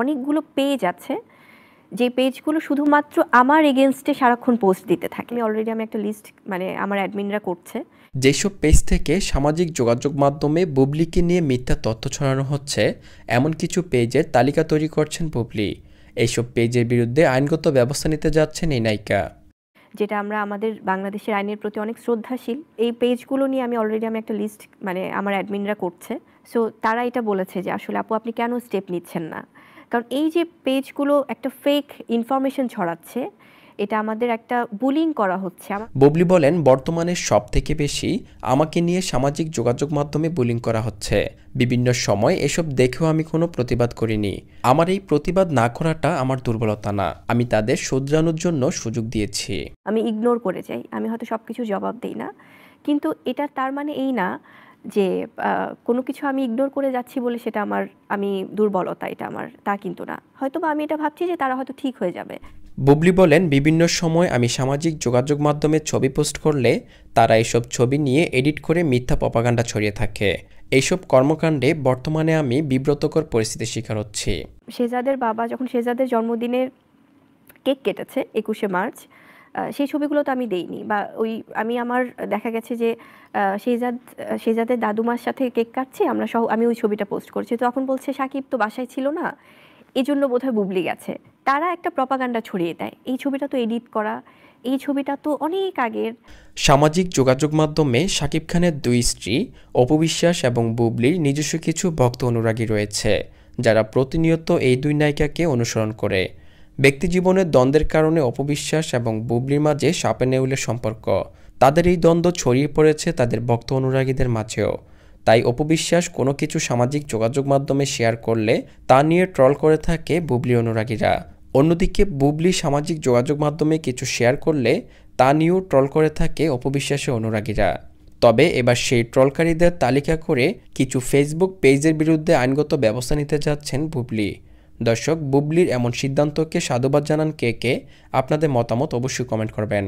অনেকগুলো পেজ আছে যে পেজগুলো শুধুমাত্র আমার এগেনস্টে সারাক্ষণ পোস্ট দিতে থাকে অলরেডি আমি একটা লিস্ট মানে আমার অ্যাডমিনরা করছে যেসব পেজ থেকে সামাজিক যোগাযোগ মাধ্যমে বুবলিকে নিয়ে মিথ্যা তথ্য ছড়ানো হচ্ছে এমন কিছু পেজের তালিকা তৈরি করছেন বুবলি এইসব পেজের বিরুদ্ধে আইনগত ব্যবস্থা নিতে যাচ্ছেন এই নায়িকা যেটা আমরা আমাদের বাংলাদেশের আইনের প্রতি অনেক শ্রদ্ধাশীল এই পেজগুলো নিয়ে আমি অলরেডি আমি একটা লিস্ট মানে আমার অ্যাডমিনরা করছে সো তারা এটা বলেছে যে আসলে আপু আপনি কেন স্টেপ নিচ্ছেন না কারণ এই যে পেজগুলো একটা ফেক ইনফরমেশন ছড়াচ্ছে এটা আমাদের একটা বুলিং করা হচ্ছে ববলি বলেন বর্তমানে সব থেকে বেশি আমাকে নিয়ে সামাজিক যোগাযোগ মাধ্যমে বুলিং করা হচ্ছে বিভিন্ন সময় এসব দেখেও আমি কোনো প্রতিবাদ করিনি আমার এই প্রতিবাদ না করাটা আমার দুর্বলতা না আমি তাদের শোধরানোর জন্য সুযোগ দিয়েছি আমি ইগনোর করে যাই আমি হয়তো সব কিছু জবাব দিই না কিন্তু এটা তার মানে এই না যে কোনো কিছু আমি ইগনোর করে যাচ্ছি বলে সেটা আমার আমি দুর্বলতা এটা আমার তা কিন্তু না হয়তো বা আমি এটা ভাবছি যে তারা হয়তো ঠিক হয়ে যাবে বুবলি বলেন বিভিন্ন সময় আমি সামাজিক যোগাযোগ মাধ্যমে ছবি পোস্ট করলে তারা এসব ছবি নিয়ে এডিট করে মিথ্যা পপাগান্ডা ছড়িয়ে থাকে এইসব কর্মকাণ্ডে বর্তমানে আমি বিব্রতকর পরিস্থিতির শিকার হচ্ছি শেজাদের বাবা যখন শেজাদের জন্মদিনের কেক কেটেছে একুশে মার্চ সেই ছবিগুলো তো আমি দেইনি বা ওই আমি আমার দেখা গেছে যে শেজাদ শেজাদের দাদুমার সাথে কেক কাটছি আমরা সহ আমি ওই ছবিটা পোস্ট করছি তখন বলছে সাকিব তো বাসায় ছিল না এই জন্য বোধহয় বুবলি গেছে তারা একটা প্রপাগান্ডা ছড়িয়ে দেয় এই ছবিটা তো এডিট করা এই ছবিটা তো অনেক আগের সামাজিক যোগাযোগ মাধ্যমে সাকিব খানের দুই স্ত্রী অপবিশ্বাস এবং বুবলির নিজস্ব কিছু ভক্ত অনুরাগী রয়েছে যারা প্রতিনিয়ত এই দুই নায়িকাকে অনুসরণ করে ব্যক্তিজীবনের দ্বন্দ্বের কারণে অপবিশ্বাস এবং বুবলির মাঝে সাপে নেউলের সম্পর্ক তাদের এই দ্বন্দ্ব ছড়িয়ে পড়েছে তাদের ভক্ত অনুরাগীদের মাঝেও তাই অপবিশ্বাস কোনো কিছু সামাজিক যোগাযোগ মাধ্যমে শেয়ার করলে তা নিয়ে ট্রল করে থাকে বুবলি অনুরাগীরা অন্যদিকে বুবলি সামাজিক যোগাযোগ মাধ্যমে কিছু শেয়ার করলে তা নিয়েও ট্রল করে থাকে অপবিশ্বাসে অনুরাগীরা তবে এবার সেই ট্রলকারীদের তালিকা করে কিছু ফেসবুক পেজের বিরুদ্ধে আইনগত ব্যবস্থা নিতে যাচ্ছেন বুবলি দর্শক বুবলির এমন সিদ্ধান্তকে সাধুবাদ জানান কে কে আপনাদের মতামত অবশ্যই কমেন্ট করবেন